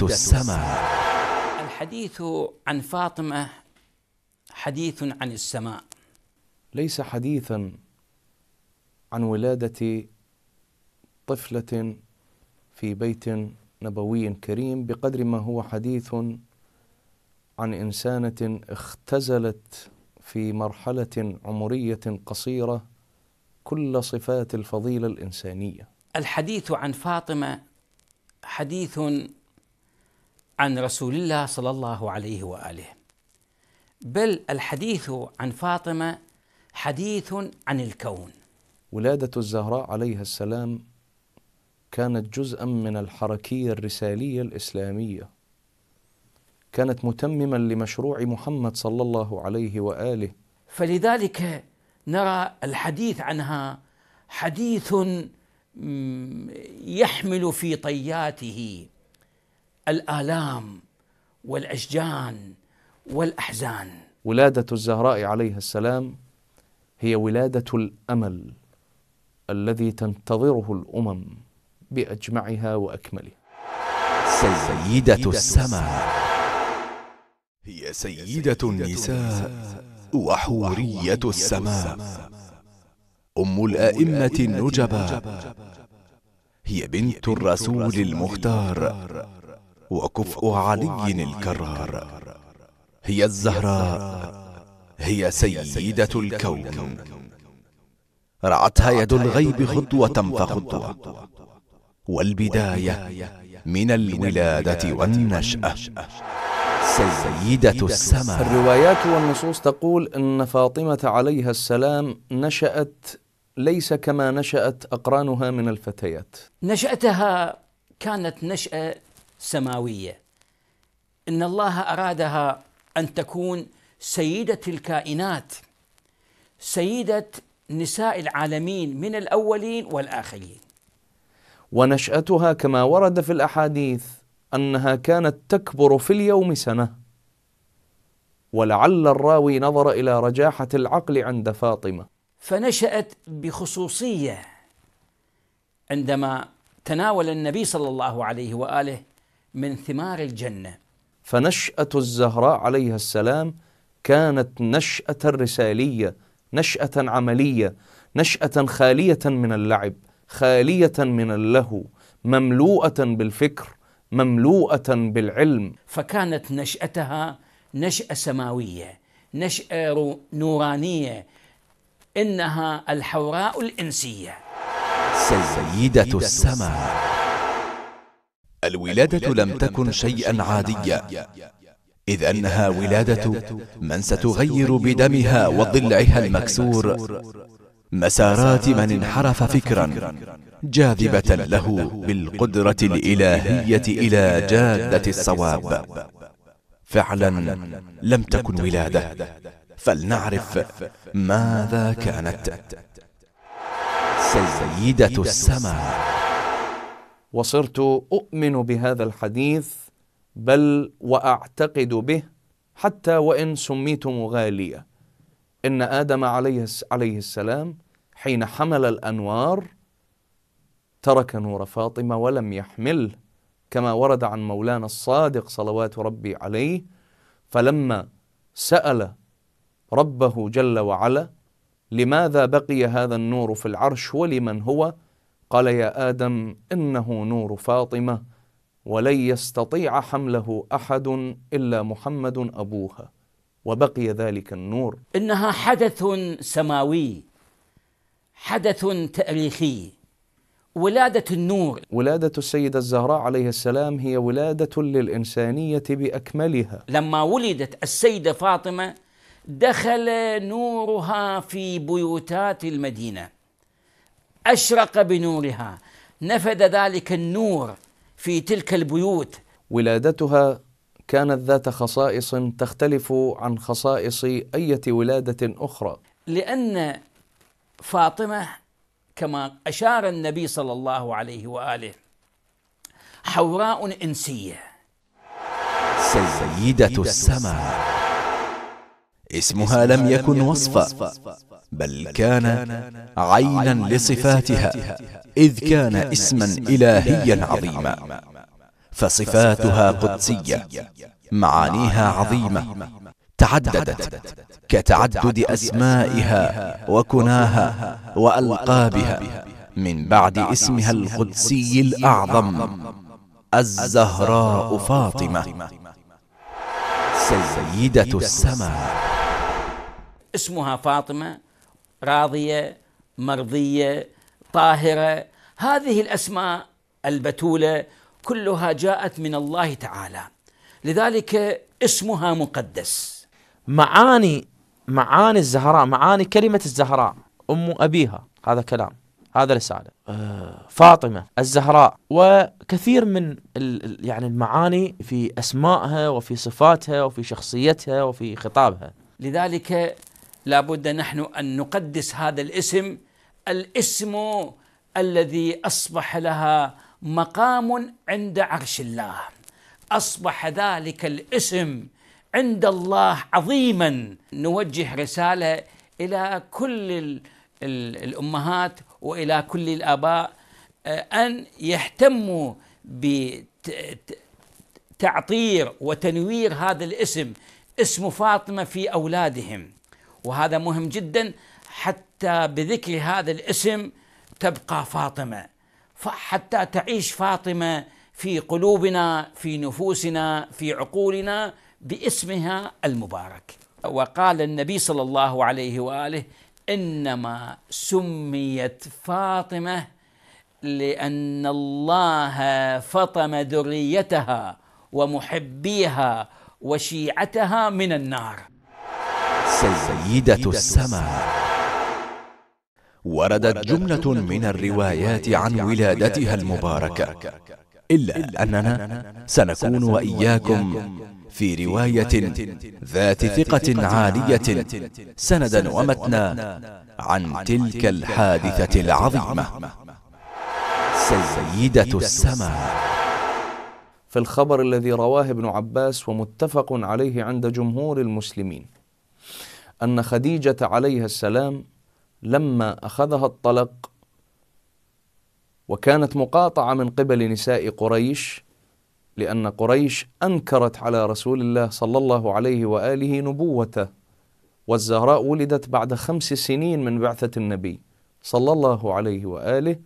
حديث السماء الحديث عن فاطمة حديث عن السماء ليس حديثا عن ولادة طفلة في بيت نبوي كريم بقدر ما هو حديث عن إنسانة اختزلت في مرحلة عمرية قصيرة كل صفات الفضيلة الإنسانية الحديث عن فاطمة حديث عن رسول الله صلى الله عليه واله بل الحديث عن فاطمه حديث عن الكون ولاده الزهراء عليها السلام كانت جزءا من الحركيه الرساليه الاسلاميه كانت متمما لمشروع محمد صلى الله عليه واله فلذلك نرى الحديث عنها حديث يحمل في طياته الآلام والأشجان والأحزان ولادة الزهراء عليها السلام هي ولادة الأمل الذي تنتظره الأمم بأجمعها وأكملها سيدة السماء هي سيدة النساء وحورية السماء أم الأئمة النجبة هي بنت الرسول المختار وكفء علي الكرار هي الزهراء هي سيدة الكون رعتها يد الغيب خطوة فخطوة والبداية من الولادة والنشأة سيدة السماء الروايات والنصوص تقول أن فاطمة عليها السلام نشأت ليس كما نشأت أقرانها من الفتيات نشأتها كانت نشأة سماويه ان الله ارادها ان تكون سيده الكائنات سيده نساء العالمين من الاولين والاخرين ونشاتها كما ورد في الاحاديث انها كانت تكبر في اليوم سنه ولعل الراوي نظر الى رجاحه العقل عند فاطمه فنشات بخصوصيه عندما تناول النبي صلى الله عليه واله من ثمار الجنة فنشأة الزهراء عليها السلام كانت نشأة رسالية نشأة عملية نشأة خالية من اللعب خالية من اللهو مملوءة بالفكر مملوءة بالعلم فكانت نشأتها نشأة سماوية نشأة نورانية إنها الحوراء الإنسية سيدة السماء الولادة لم تكن شيئا عاديا إذ أنها ولادة من ستغير بدمها وضلعها المكسور مسارات من انحرف فكرا جاذبة له بالقدرة الإلهية إلى جادة الصواب فعلا لم تكن ولادة فلنعرف ماذا كانت سيدة السماء وصرت اؤمن بهذا الحديث بل واعتقد به حتى وان سميت مغاليه ان ادم عليه عليه السلام حين حمل الانوار ترك نور فاطمه ولم يحمله كما ورد عن مولانا الصادق صلوات ربي عليه فلما سال ربه جل وعلا لماذا بقي هذا النور في العرش ولمن هو قال يا ادم انه نور فاطمه ولن يستطيع حمله احد الا محمد ابوها وبقي ذلك النور انها حدث سماوي حدث تاريخي ولاده النور ولاده السيده الزهراء عليه السلام هي ولاده للانسانيه باكملها لما ولدت السيده فاطمه دخل نورها في بيوتات المدينه اشرق بنورها نفذ ذلك النور في تلك البيوت ولادتها كانت ذات خصائص تختلف عن خصائص اية ولادة اخرى لان فاطمة كما اشار النبي صلى الله عليه واله حوراء انسية سيدة السماء اسمها لم يكن وصفا بل كان عينا لصفاتها إذ كان اسما إلهيا عظيما فصفاتها قدسية معانيها عظيمة تعددت كتعدد أسمائها وكناها وألقابها من بعد اسمها القدسي الأعظم الزهراء فاطمة سيدة السماء اسمها فاطمه راضيه مرضيه طاهره هذه الاسماء البتوله كلها جاءت من الله تعالى لذلك اسمها مقدس معاني معاني الزهراء معاني كلمه الزهراء ام ابيها هذا كلام هذا رسالة آه. فاطمة الزهراء وكثير من يعني المعاني في أسمائها وفي صفاتها وفي شخصيتها وفي خطابها لذلك لابد نحن أن نقدس هذا الاسم الاسم الذي أصبح لها مقام عند عرش الله أصبح ذلك الاسم عند الله عظيما نوجه رسالة إلى كل الأمهات وإلى كل الآباء آه، أن يهتموا بتعطير وتنوير هذا الاسم اسم فاطمة في أولادهم وهذا مهم جدا حتى بذكر هذا الاسم تبقى فاطمه حتى تعيش فاطمه في قلوبنا في نفوسنا في عقولنا باسمها المبارك وقال النبي صلى الله عليه واله انما سميت فاطمه لان الله فطم ذريتها ومحبيها وشيعتها من النار سيدة السماء وردت جملة من الروايات عن ولادتها المباركة إلا أننا سنكون وإياكم في رواية ذات ثقة عالية سندا ومتنا عن تلك الحادثة العظيمة سيدة السماء في الخبر الذي رواه ابن عباس ومتفق عليه عند جمهور المسلمين أن خديجة عليها السلام لما أخذها الطلق وكانت مقاطعة من قبل نساء قريش لأن قريش أنكرت على رسول الله صلى الله عليه وآله نبوته والزهراء ولدت بعد خمس سنين من بعثة النبي صلى الله عليه وآله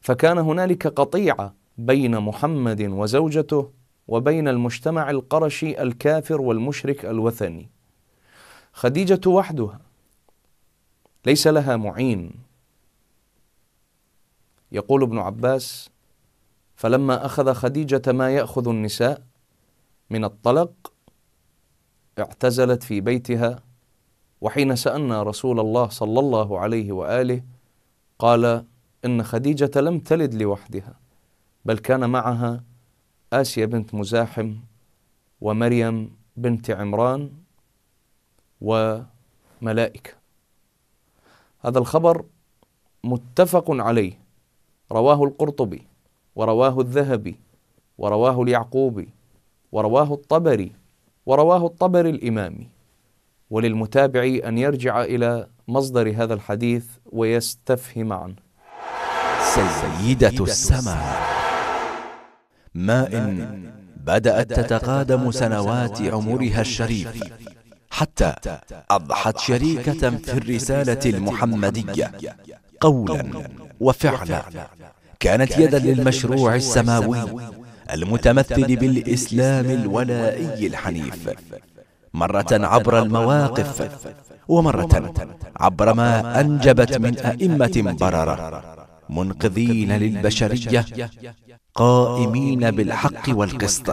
فكان هنالك قطيعة بين محمد وزوجته وبين المجتمع القرشي الكافر والمشرك الوثني خديجة وحدها ليس لها معين يقول ابن عباس فلما أخذ خديجة ما يأخذ النساء من الطلق اعتزلت في بيتها وحين سألنا رسول الله صلى الله عليه وآله قال إن خديجة لم تلد لوحدها بل كان معها آسيا بنت مزاحم ومريم بنت عمران وملائكة هذا الخبر متفق عليه رواه القرطبي ورواه الذهبي ورواه اليعقوبي ورواه الطبري ورواه الطبري الإمامي وللمتابع أن يرجع إلى مصدر هذا الحديث ويستفهم عنه سيدة السماء ماء بدأت تتقادم سنوات عمرها الشريف حتى أضحت شريكة في الرسالة المحمدية قولا وفعلا كانت يدا للمشروع السماوي المتمثل بالإسلام الولائي الحنيف مرة عبر المواقف ومرة عبر ما أنجبت من أئمة بررة منقذين للبشرية قائمين بالحق والقسط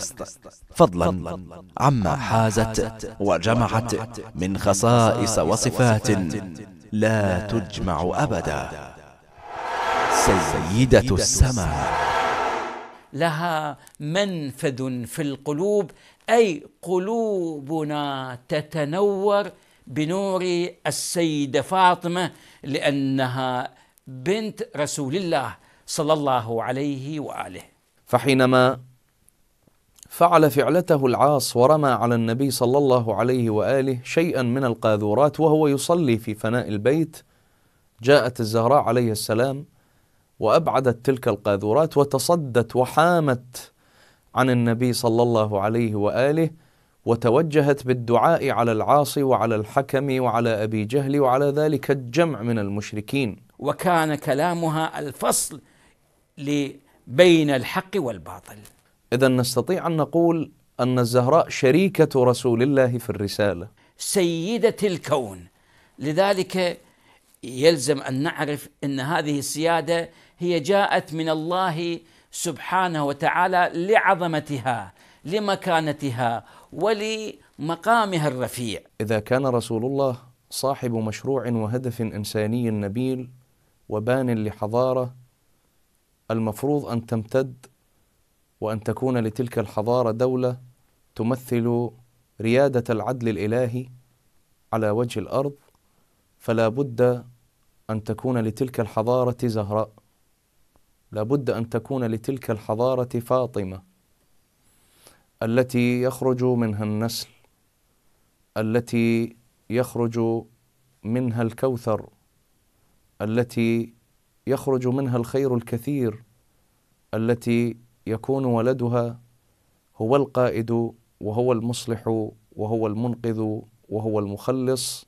فضلا عما حازت وجمعت من خصائص وصفات لا تجمع أبدا سيدة السماء لها منفذ في القلوب أي قلوبنا تتنور بنور السيدة فاطمة لأنها بنت رسول الله صلى الله عليه وآله فحينما فعل فعلته العاص ورمى على النبي صلى الله عليه واله شيئا من القاذورات وهو يصلي في فناء البيت جاءت الزهراء عليه السلام وابعدت تلك القاذورات وتصدت وحامت عن النبي صلى الله عليه واله وتوجهت بالدعاء على العاصي وعلى الحكم وعلى ابي جهل وعلى ذلك الجمع من المشركين وكان كلامها الفصل ل بين الحق والباطل إذا نستطيع أن نقول أن الزهراء شريكة رسول الله في الرسالة سيدة الكون لذلك يلزم أن نعرف أن هذه السيادة هي جاءت من الله سبحانه وتعالى لعظمتها لمكانتها ولمقامها الرفيع إذا كان رسول الله صاحب مشروع وهدف إنساني نبيل وبان لحضارة المفروض أن تمتد وأن تكون لتلك الحضارة دولة تمثل ريادة العدل الإلهي على وجه الأرض فلا بد أن تكون لتلك الحضارة زهراء لا بد أن تكون لتلك الحضارة فاطمة التي يخرج منها النسل التي يخرج منها الكوثر التي يخرج منها الخير الكثير التي يكون ولدها هو القائد وهو المصلح وهو المنقذ وهو المخلص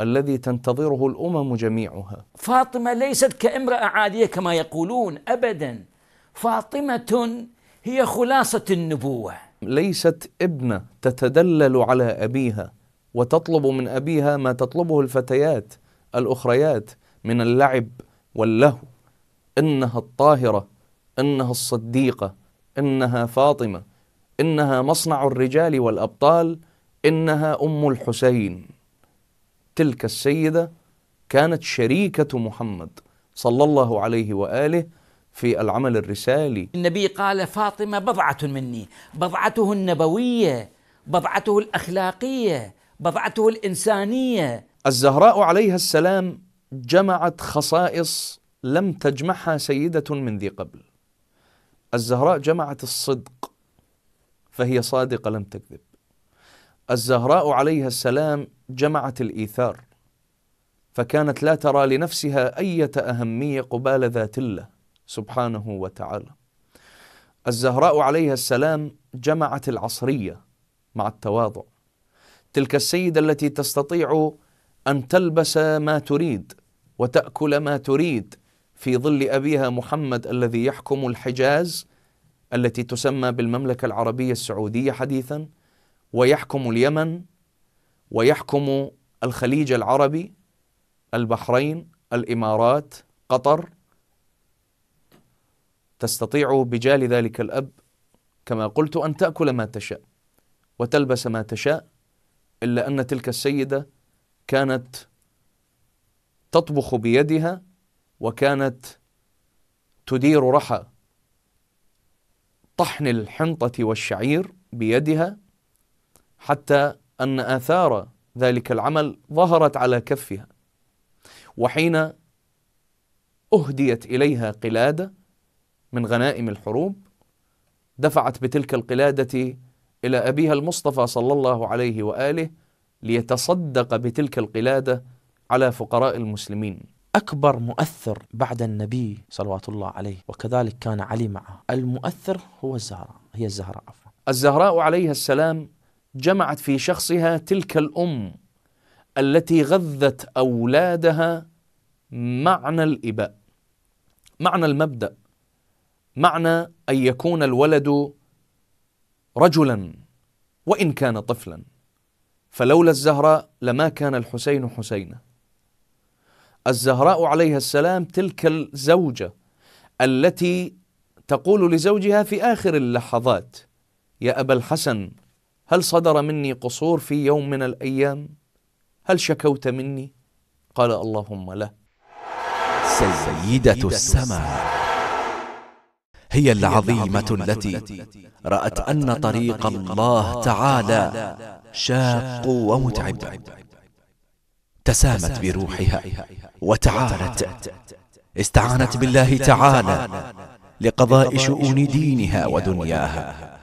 الذي تنتظره الامم جميعها. فاطمه ليست كامراه عاديه كما يقولون ابدا. فاطمه هي خلاصه النبوه. ليست ابنه تتدلل على ابيها وتطلب من ابيها ما تطلبه الفتيات الاخريات من اللعب واللهو انها الطاهره انها الصديقه انها فاطمه انها مصنع الرجال والابطال انها ام الحسين تلك السيده كانت شريكه محمد صلى الله عليه واله في العمل الرسالي النبي قال فاطمه بضعه مني بضعته النبويه بضعته الاخلاقيه بضعته الانسانيه الزهراء عليها السلام جمعت خصائص لم تجمعها سيدة من ذي قبل الزهراء جمعت الصدق فهي صادقة لم تكذب الزهراء عليها السلام جمعت الإيثار فكانت لا ترى لنفسها أية أهمية قبال ذات الله سبحانه وتعالى الزهراء عليها السلام جمعت العصرية مع التواضع تلك السيدة التي تستطيع أن تلبس ما تريد وتأكل ما تريد في ظل أبيها محمد الذي يحكم الحجاز التي تسمى بالمملكة العربية السعودية حديثا ويحكم اليمن ويحكم الخليج العربي البحرين الإمارات قطر تستطيع بجال ذلك الأب كما قلت أن تأكل ما تشاء وتلبس ما تشاء إلا أن تلك السيدة كانت تطبخ بيدها وكانت تدير رحى طحن الحنطة والشعير بيدها حتى أن آثار ذلك العمل ظهرت على كفها وحين أهديت إليها قلادة من غنائم الحروب دفعت بتلك القلادة إلى أبيها المصطفى صلى الله عليه وآله ليتصدق بتلك القلادة على فقراء المسلمين أكبر مؤثر بعد النبي صلوات الله عليه وكذلك كان علي معه المؤثر هو الزهراء هي الزهراء عفوا الزهراء عليها السلام جمعت في شخصها تلك الأم التي غذت أولادها معنى الإباء معنى المبدأ معنى أن يكون الولد رجلا وإن كان طفلا فلولا الزهراء لما كان الحسين حسينا الزهراء عليها السلام تلك الزوجة التي تقول لزوجها في آخر اللحظات يا أبا الحسن هل صدر مني قصور في يوم من الأيام هل شكوت مني قال اللهم لا سيدة السماء هي العظيمة التي رأت أن طريق الله تعالى شاق ومتعب تسامت بروحها وتعالت استعانت بالله تعالى لقضاء شؤون دينها ودنياها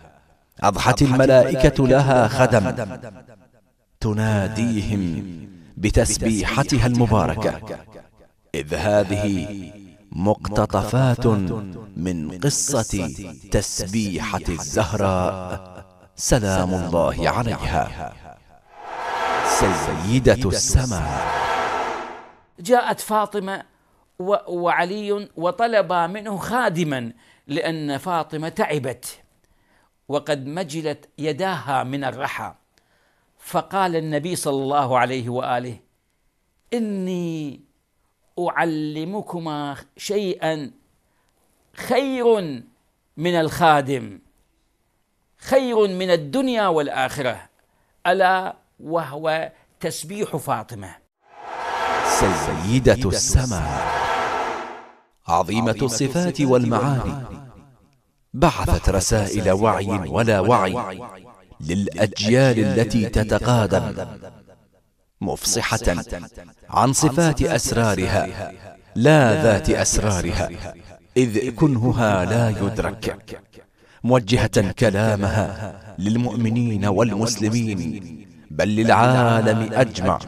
أضحت الملائكة لها خدم تناديهم بتسبيحتها المباركة إذ هذه مقتطفات من قصة تسبيحة الزهراء سلام الله عليها سيدة السماء جاءت فاطمة وعلي وطلبا منه خادما لأن فاطمة تعبت وقد مجلت يداها من الرحى فقال النبي صلى الله عليه وآله إني أعلمكما شيئا خير من الخادم خير من الدنيا والآخرة ألا وهو تسبيح فاطمة سيدة السماء عظيمة الصفات والمعاني بعثت رسائل وعي ولا وعي للأجيال التي تتقادم مفصحة عن صفات أسرارها لا ذات أسرارها إذ كنهها لا يدرك موجهة كلامها للمؤمنين والمسلمين بل للعالم أجمع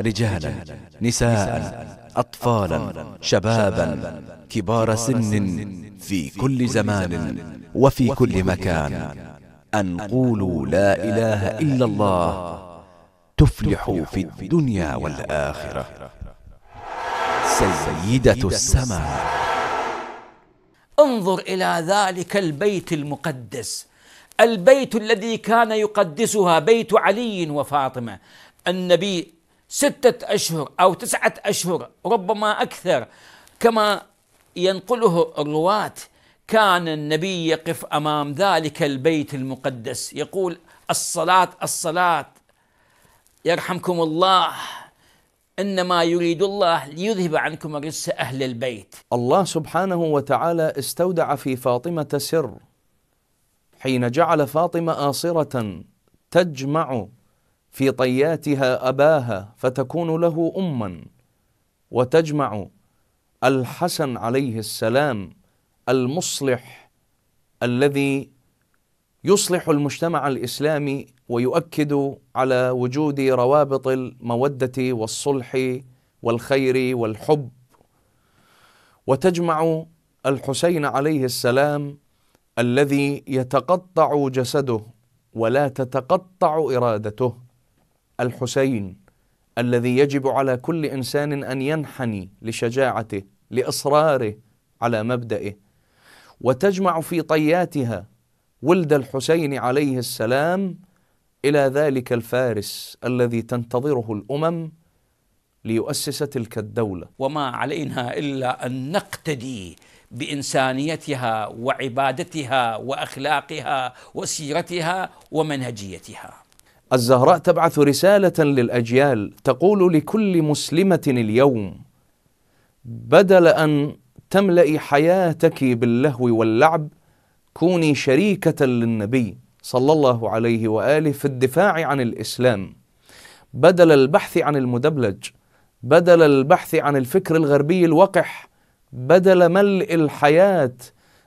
رجالا نساء أطفالا شبابا كبار سن في كل زمان وفي كل مكان أن قولوا لا إله إلا الله تفلحوا في الدنيا والآخرة سيدة السماء انظر إلى ذلك البيت المقدس البيت الذي كان يقدسها بيت علي وفاطمة النبي ستة أشهر أو تسعة أشهر ربما أكثر كما ينقله الرواة كان النبي يقف أمام ذلك البيت المقدس يقول الصلاة الصلاة يرحمكم الله انما يريد الله ليذهب عنكم الرجس اهل البيت. الله سبحانه وتعالى استودع في فاطمه سر حين جعل فاطمه آصره تجمع في طياتها اباها فتكون له اما وتجمع الحسن عليه السلام المصلح الذي يصلح المجتمع الاسلامي ويؤكد على وجود روابط الموده والصلح والخير والحب وتجمع الحسين عليه السلام الذي يتقطع جسده ولا تتقطع ارادته الحسين الذي يجب على كل انسان ان ينحني لشجاعته لاصراره على مبدئه وتجمع في طياتها ولد الحسين عليه السلام الى ذلك الفارس الذي تنتظره الامم ليؤسس تلك الدوله وما علينا الا ان نقتدي بانسانيتها وعبادتها واخلاقها وسيرتها ومنهجيتها. الزهراء تبعث رساله للاجيال تقول لكل مسلمه اليوم بدل ان تملأ حياتك باللهو واللعب كوني شريكه للنبي صلى الله عليه واله في الدفاع عن الاسلام بدل البحث عن المدبلج بدل البحث عن الفكر الغربي الوقح بدل ملء الحياة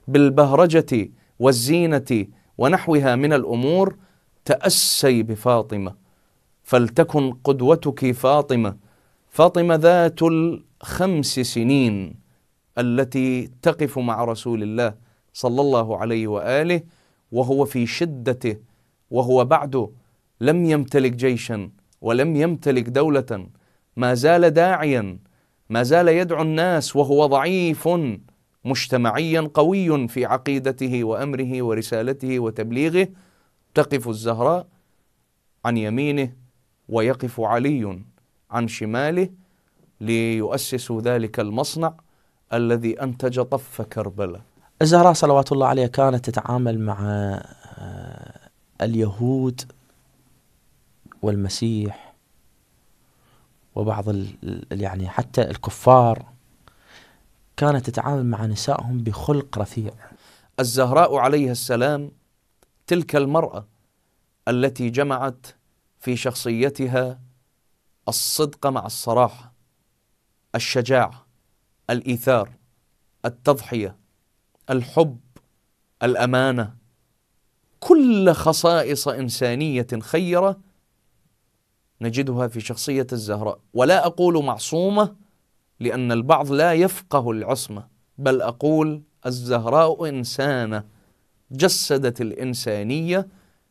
بالبهرجة والزينة ونحوها من الأمور تأسي بفاطمة فلتكن قدوتك فاطمة فاطمة ذات الخمس سنين التي تقف مع رسول الله صلى الله عليه وآله وهو في شدته وهو بعده لم يمتلك جيشا ولم يمتلك دولة ما زال داعيا ما زال يدعو الناس وهو ضعيف مجتمعيا قوي في عقيدته وامره ورسالته وتبليغه تقف الزهراء عن يمينه ويقف علي عن شماله ليؤسسوا ذلك المصنع الذي انتج طف كربلاء. الزهراء صلوات الله عليها كانت تتعامل مع آه، اليهود والمسيح وبعض يعني حتى الكفار كانت تتعامل مع نسائهم بخلق رفيع الزهراء عليها السلام تلك المرأة التي جمعت في شخصيتها الصدق مع الصراحة الشجاعة الإيثار التضحية الحب الأمانة كل خصائص إنسانية خيرة نجدها في شخصية الزهراء ولا أقول معصومة لأن البعض لا يفقه العصمة بل أقول الزهراء إنسانة جسدت الإنسانية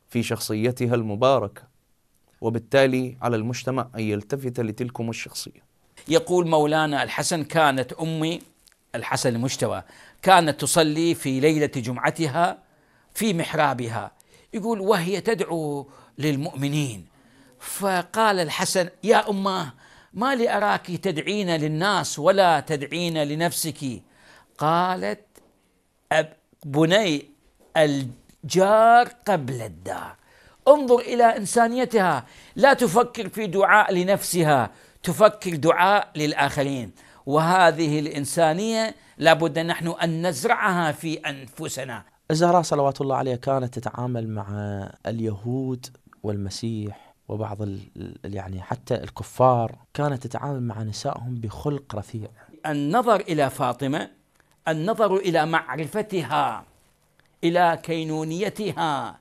في شخصيتها المباركة وبالتالي على المجتمع أن يلتفت لتلكم الشخصية يقول مولانا الحسن كانت أمي الحسن المجتوى كانت تصلي في ليلة جمعتها في محرابها يقول وهي تدعو للمؤمنين فقال الحسن يا أماه ما لي أراك تدعين للناس ولا تدعين لنفسك قالت أب بني الجار قبل الدار انظر إلى إنسانيتها لا تفكر في دعاء لنفسها تفكر دعاء للآخرين وهذه الإنسانية لابد نحن أن نزرعها في أنفسنا الزهراء صلوات الله عليها كانت تتعامل مع اليهود والمسيح وبعض يعني حتى الكفار كانت تتعامل مع نسائهم بخلق رفيع النظر الى فاطمه النظر الى معرفتها الى كينونيتها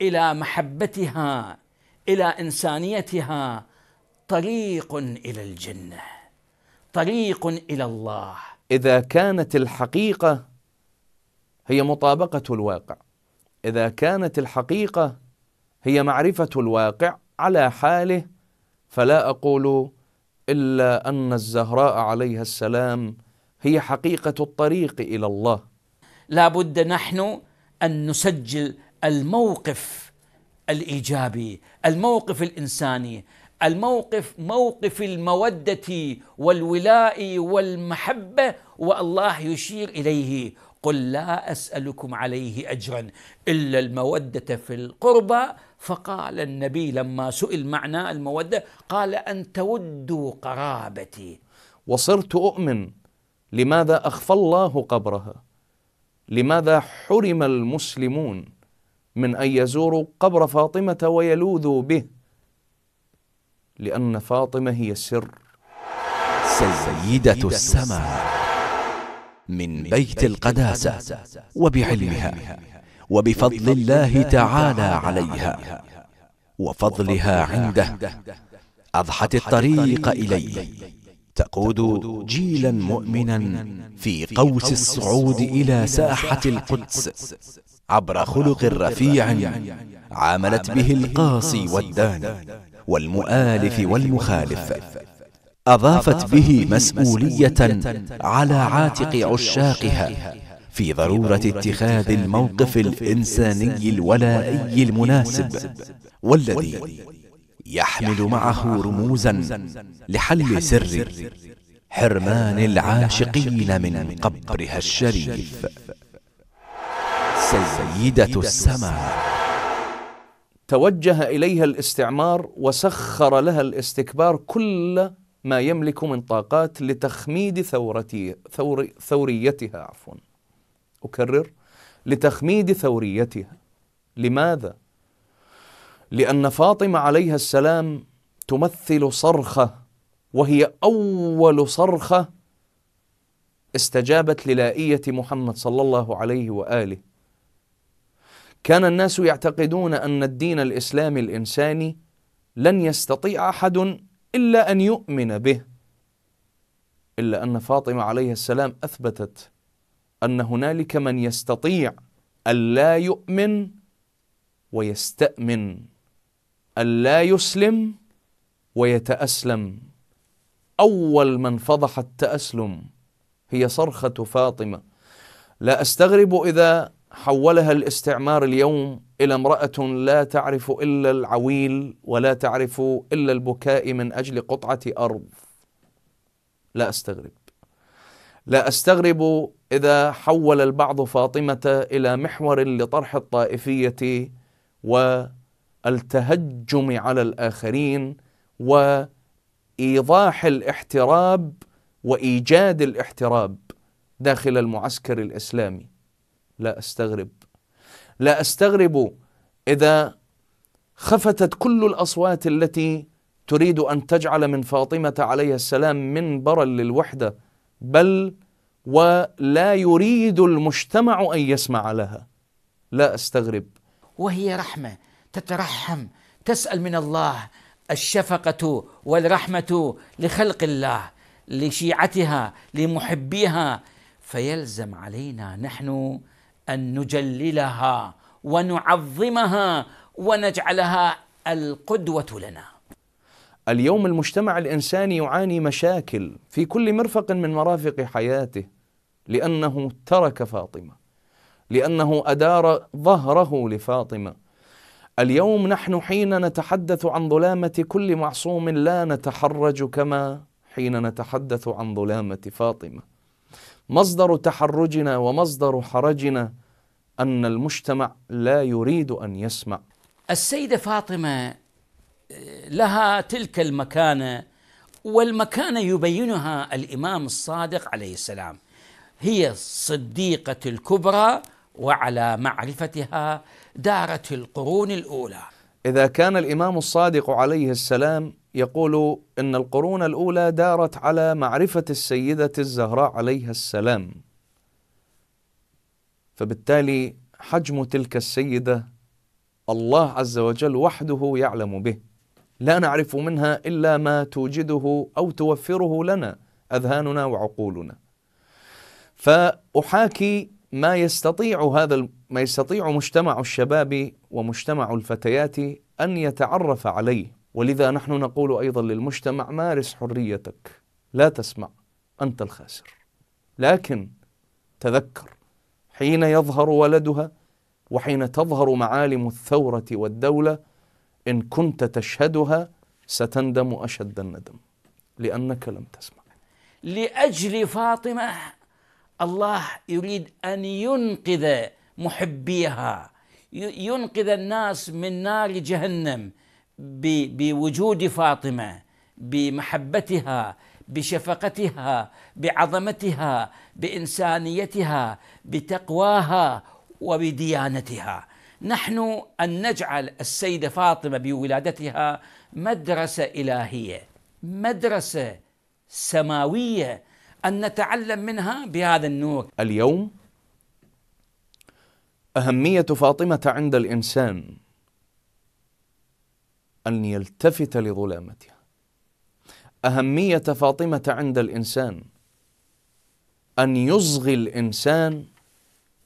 الى محبتها الى انسانيتها طريق الى الجنه طريق الى الله اذا كانت الحقيقه هي مطابقه الواقع اذا كانت الحقيقه هي معرفة الواقع على حاله فلا أقول إلا أن الزهراء عليها السلام هي حقيقة الطريق إلى الله لابد نحن أن نسجل الموقف الإيجابي الموقف الإنساني الموقف موقف المودة والولاء والمحبة والله يشير إليه قل لا اسالكم عليه اجرا الا الموده في القربى فقال النبي لما سئل معنى الموده قال ان تودوا قرابتي وصرت اؤمن لماذا اخفى الله قبرها لماذا حرم المسلمون من ان يزوروا قبر فاطمه ويلوذوا به لان فاطمه هي السر سيده السماء من بيت القداسة وبعلمها وبفضل الله تعالى عليها وفضلها عنده أضحت الطريق إليه تقود جيلا مؤمنا في قوس الصعود إلى ساحة القدس عبر خلق رفيع عاملت به القاصي والداني والمؤالف والمخالف أضافت به مسؤولية على عاتق عشاقها في ضرورة اتخاذ الموقف الإنساني الولائي المناسب والذي يحمل معه رموزا لحل سر حرمان العاشقين من قبرها الشريف سيدة السماء توجه إليها الاستعمار وسخر لها الاستكبار كل ما يملك من طاقات لتخميد ثورتي ثور ثوريتها عفوا أكرر لتخميد ثوريتها لماذا؟ لأن فاطمة عليها السلام تمثل صرخة وهي أول صرخة استجابت للائية محمد صلى الله عليه وآله كان الناس يعتقدون أن الدين الإسلامي الإنساني لن يستطيع أحد إلا أن يؤمن به إلا أن فاطمة عليه السلام أثبتت أن هنالك من يستطيع ألا يؤمن ويستأمن ألا يسلم ويتأسلم أول من فضح التأسلم هي صرخة فاطمة لا أستغرب إذا حولها الاستعمار اليوم إلى امرأة لا تعرف إلا العويل ولا تعرف إلا البكاء من أجل قطعة أرض لا أستغرب لا أستغرب إذا حول البعض فاطمة إلى محور لطرح الطائفية والتهجم على الآخرين وإيضاح الاحتراب وإيجاد الاحتراب داخل المعسكر الإسلامي لا أستغرب لا أستغرب إذا خفتت كل الأصوات التي تريد أن تجعل من فاطمة عليه السلام منبرا للوحدة بل ولا يريد المجتمع أن يسمع لها لا أستغرب وهي رحمة تترحم تسأل من الله الشفقة والرحمة لخلق الله لشيعتها لمحبيها فيلزم علينا نحن ان نجللها ونعظمها ونجعلها القدوه لنا. اليوم المجتمع الانساني يعاني مشاكل في كل مرفق من مرافق حياته لانه ترك فاطمه لانه ادار ظهره لفاطمه اليوم نحن حين نتحدث عن ظلامه كل معصوم لا نتحرج كما حين نتحدث عن ظلامه فاطمه مصدر تحرجنا ومصدر حرجنا أن المجتمع لا يريد أن يسمع السيدة فاطمة لها تلك المكانة والمكانة يبينها الإمام الصادق عليه السلام هي الصديقة الكبرى وعلى معرفتها دارت القرون الأولى إذا كان الإمام الصادق عليه السلام يقول إن القرون الأولى دارت على معرفة السيدة الزهراء عليها السلام فبالتالي حجم تلك السيدة الله عز وجل وحده يعلم به لا نعرف منها إلا ما توجده أو توفره لنا أذهاننا وعقولنا فأحاكي ما يستطيع هذا ما يستطيع مجتمع الشباب ومجتمع الفتيات أن يتعرف عليه ولذا نحن نقول ايضا للمجتمع مارس حريتك لا تسمع انت الخاسر لكن تذكر حين يظهر ولدها وحين تظهر معالم الثوره والدوله ان كنت تشهدها ستندم اشد الندم لانك لم تسمع لاجل فاطمه الله يريد ان ينقذ محبيها ينقذ الناس من نار جهنم بوجود فاطمه بمحبتها بشفقتها بعظمتها بانسانيتها بتقواها وبديانتها نحن ان نجعل السيده فاطمه بولادتها مدرسه الهيه مدرسه سماويه ان نتعلم منها بهذا النور اليوم اهميه فاطمه عند الانسان أن يلتفت لظلامتها أهمية فاطمة عند الإنسان أن يصغي الإنسان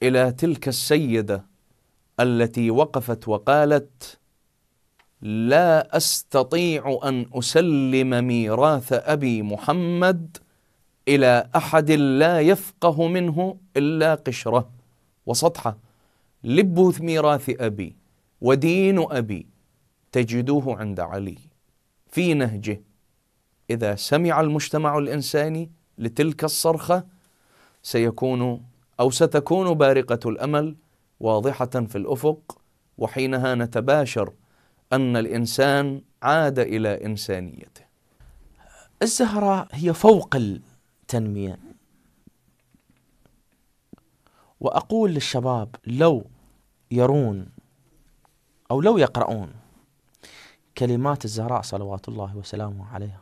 إلى تلك السيدة التي وقفت وقالت لا أستطيع أن أسلم ميراث أبي محمد إلى أحد لا يفقه منه إلا قشرة وسطحة لب ميراث أبي ودين أبي تجدوه عند علي في نهجه اذا سمع المجتمع الانساني لتلك الصرخه سيكون او ستكون بارقه الامل واضحه في الافق وحينها نتباشر ان الانسان عاد الى انسانيته. الزهره هي فوق التنميه. واقول للشباب لو يرون او لو يقرؤون كلمات الزهراء صلوات الله وسلامه عليها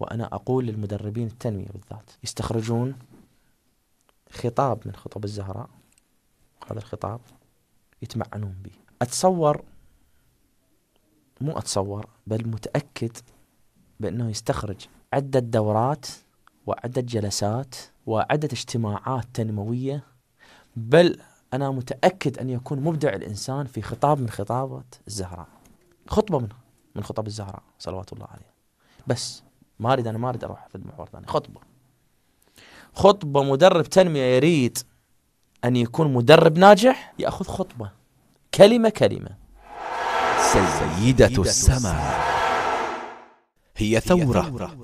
وأنا أقول للمدربين التنمية بالذات يستخرجون خطاب من خطب الزهراء هذا الخطاب يتمعنون به أتصور مو أتصور بل متأكد بأنه يستخرج عدة دورات وعدة جلسات وعدة اجتماعات تنموية بل أنا متأكد أن يكون مبدع الإنسان في خطاب من خطابات الزهراء خطبه منها من خطب الزهراء صلوات الله عليها بس ما اريد انا ما اريد اروح في المحور الثاني خطبه خطبه مدرب تنميه يريد ان يكون مدرب ناجح ياخذ خطبه كلمه كلمه سيدة السماء هي ثورة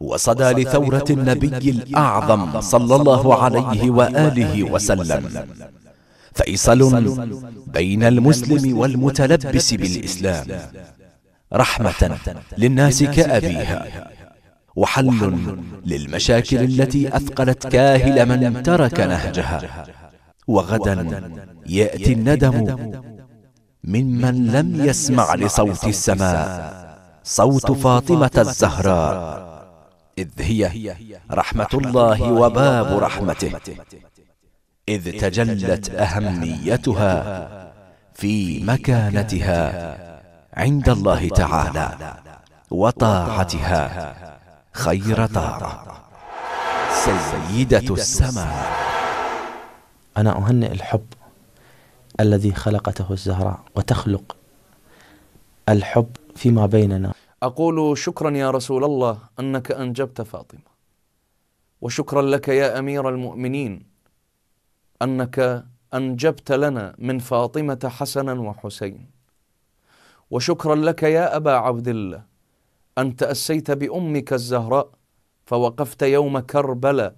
وصدى لثورة النبي الأعظم صلى الله عليه وآله وسلم فيصل بين المسلم والمتلبس بالإسلام رحمة للناس كأبيها وحل للمشاكل التي أثقلت كاهل من ترك نهجها وغدا يأتي الندم ممن لم يسمع لصوت السماء صوت فاطمة الزهراء إذ هي رحمة الله وباب رحمته إذ تجلت أهميتها في مكانتها عند الله تعالى وطاعتها خير طاعة سيدة السماء أنا أهنئ الحب الذي خلقته الزهراء وتخلق الحب فيما بيننا أقول شكرا يا رسول الله أنك أنجبت فاطمة وشكرا لك يا أمير المؤمنين انك انجبت لنا من فاطمه حسنا وحسين وشكرا لك يا ابا عبد الله ان تاسيت بامك الزهراء فوقفت يوم كربلاء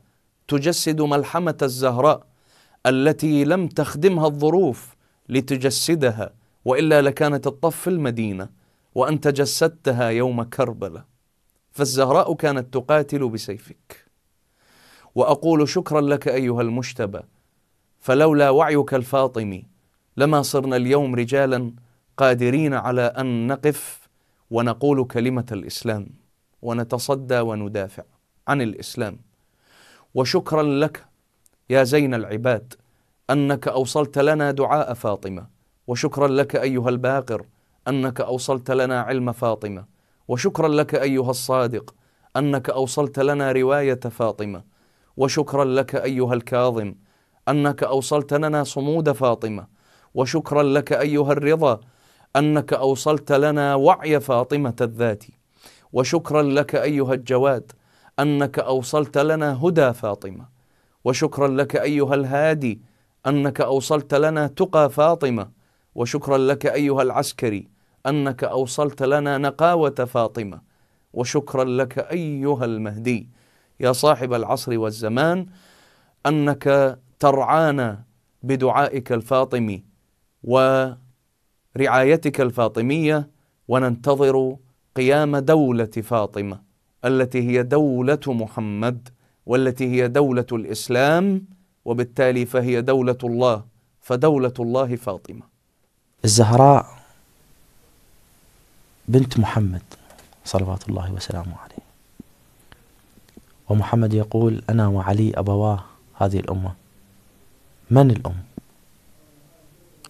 تجسد ملحمه الزهراء التي لم تخدمها الظروف لتجسدها والا لكانت الطف في المدينه وانت جسدتها يوم كربلاء فالزهراء كانت تقاتل بسيفك واقول شكرا لك ايها المجتبى فلولا وعيك الفاطمي لما صرنا اليوم رجالا قادرين على ان نقف ونقول كلمه الاسلام ونتصدى وندافع عن الاسلام وشكرا لك يا زين العباد انك اوصلت لنا دعاء فاطمه وشكرا لك ايها الباقر انك اوصلت لنا علم فاطمه وشكرا لك ايها الصادق انك اوصلت لنا روايه فاطمه وشكرا لك ايها الكاظم أنك أوصلت لنا صمود فاطمة وشكرا لك أيها الرضا أنك أوصلت لنا وعي فاطمة الذات وشكرا لك أيها الجواد أنك أوصلت لنا هدى فاطمة وشكرا لك أيها الهادي أنك أوصلت لنا تقى فاطمة وشكرا لك أيها العسكري أنك أوصلت لنا نقاوة فاطمة وشكرا لك أيها المهدي يا صاحب العصر والزمان أنك ترعانا بدعائك الفاطمي ورعايتك الفاطميه وننتظر قيام دوله فاطمه التي هي دوله محمد والتي هي دوله الاسلام وبالتالي فهي دوله الله فدوله الله فاطمه الزهراء بنت محمد صلوات الله وسلامه عليه ومحمد يقول انا وعلي ابواه هذه الامه من الأم؟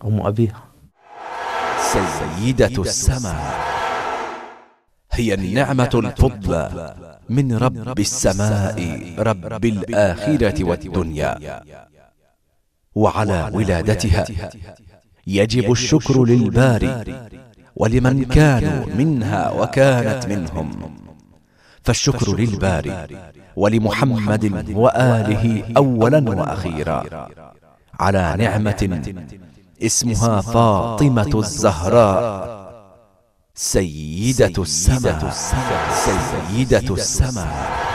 أم أبيها سيدة السماء هي النعمة الفضلى من رب السماء رب الآخرة والدنيا وعلى ولادتها يجب الشكر للباري ولمن كانوا منها وكانت منهم فالشكر للباري ولمحمد وآله أولا وأخيرا على نعمة اسمها فاطمة الزهراء سيدة السماء سيدة السماء سيدة السماء